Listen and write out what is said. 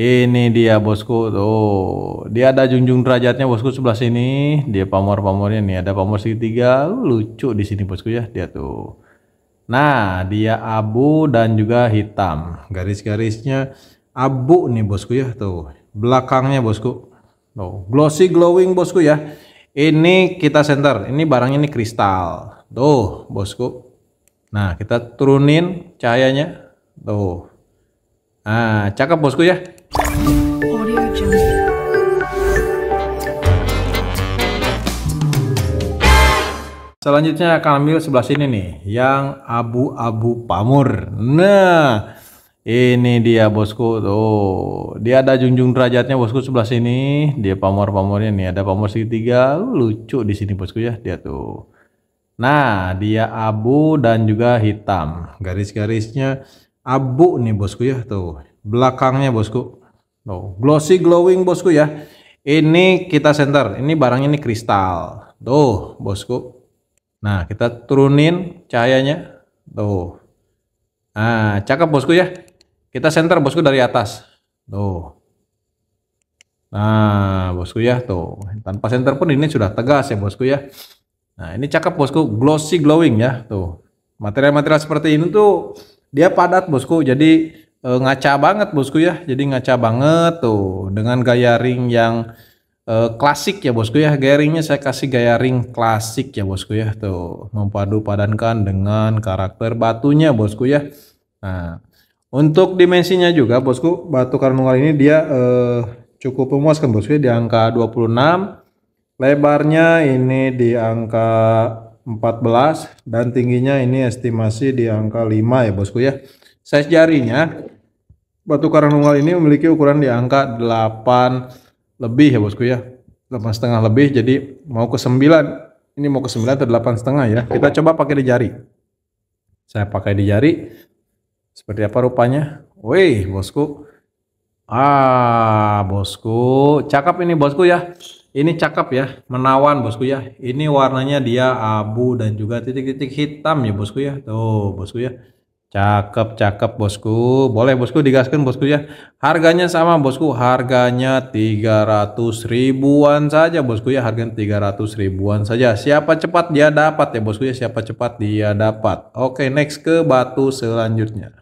Ini dia bosku tuh. Dia ada junjung derajatnya bosku sebelah sini. Dia pamor-pamornya nih ada pamor segitiga. Uh, lucu di sini bosku ya dia tuh. Nah, dia abu dan juga hitam. Garis-garisnya abu nih bosku ya tuh. Belakangnya bosku. Tuh, glossy glowing bosku ya. Ini kita center. Ini barang ini kristal. Tuh, bosku. Nah, kita turunin cahayanya. Tuh. Nah, cakep bosku ya. Selanjutnya akan ambil sebelah sini nih, yang abu-abu pamur. Nah, ini dia bosku tuh. Dia ada junjung derajatnya bosku sebelah sini. Dia Pamur-Pamurnya nih, ada Pamur segitiga. Uh, lucu di sini bosku ya, dia tuh. Nah, dia abu dan juga hitam. Garis-garisnya abu nih bosku ya tuh. Belakangnya bosku Oh, glossy glowing bosku ya. Ini kita center, ini barang ini kristal. Tuh, bosku. Nah, kita turunin cahayanya. Tuh. Nah, cakep bosku ya. Kita center bosku dari atas. Tuh. Nah, bosku ya, tuh. Tanpa center pun ini sudah tegas ya, bosku ya. Nah, ini cakep bosku, glossy glowing ya, tuh. Material-material seperti ini tuh dia padat bosku, jadi e, ngaca banget bosku ya. Jadi ngaca banget tuh dengan gaya ring yang e, klasik ya bosku ya. Gaya ringnya saya kasih gaya ring klasik ya bosku ya tuh. Mempadu padankan dengan karakter batunya bosku ya. Nah, untuk dimensinya juga bosku, batu karnungal ini dia e, cukup memuaskan bosku ya di angka 26. Lebarnya ini di angka 14 dan tingginya ini estimasi di angka 5 ya bosku ya. Size jarinya batu karang karangtunggal ini memiliki ukuran di angka 8 lebih ya bosku ya. 8 setengah lebih jadi mau ke 9 ini mau ke 9 atau 8 setengah ya kita coba pakai di jari saya pakai di jari seperti apa rupanya wih bosku ah bosku cakep ini bosku ya ini cakep ya menawan bosku ya ini warnanya dia abu dan juga titik-titik hitam ya bosku ya tuh bosku ya Cakep, cakep bosku. Boleh bosku digaskan bosku ya. Harganya sama bosku, harganya 300 ribuan saja bosku ya. Harganya 300 ribuan saja. Siapa cepat dia dapat ya bosku ya. Siapa cepat dia dapat. Oke, next ke batu selanjutnya.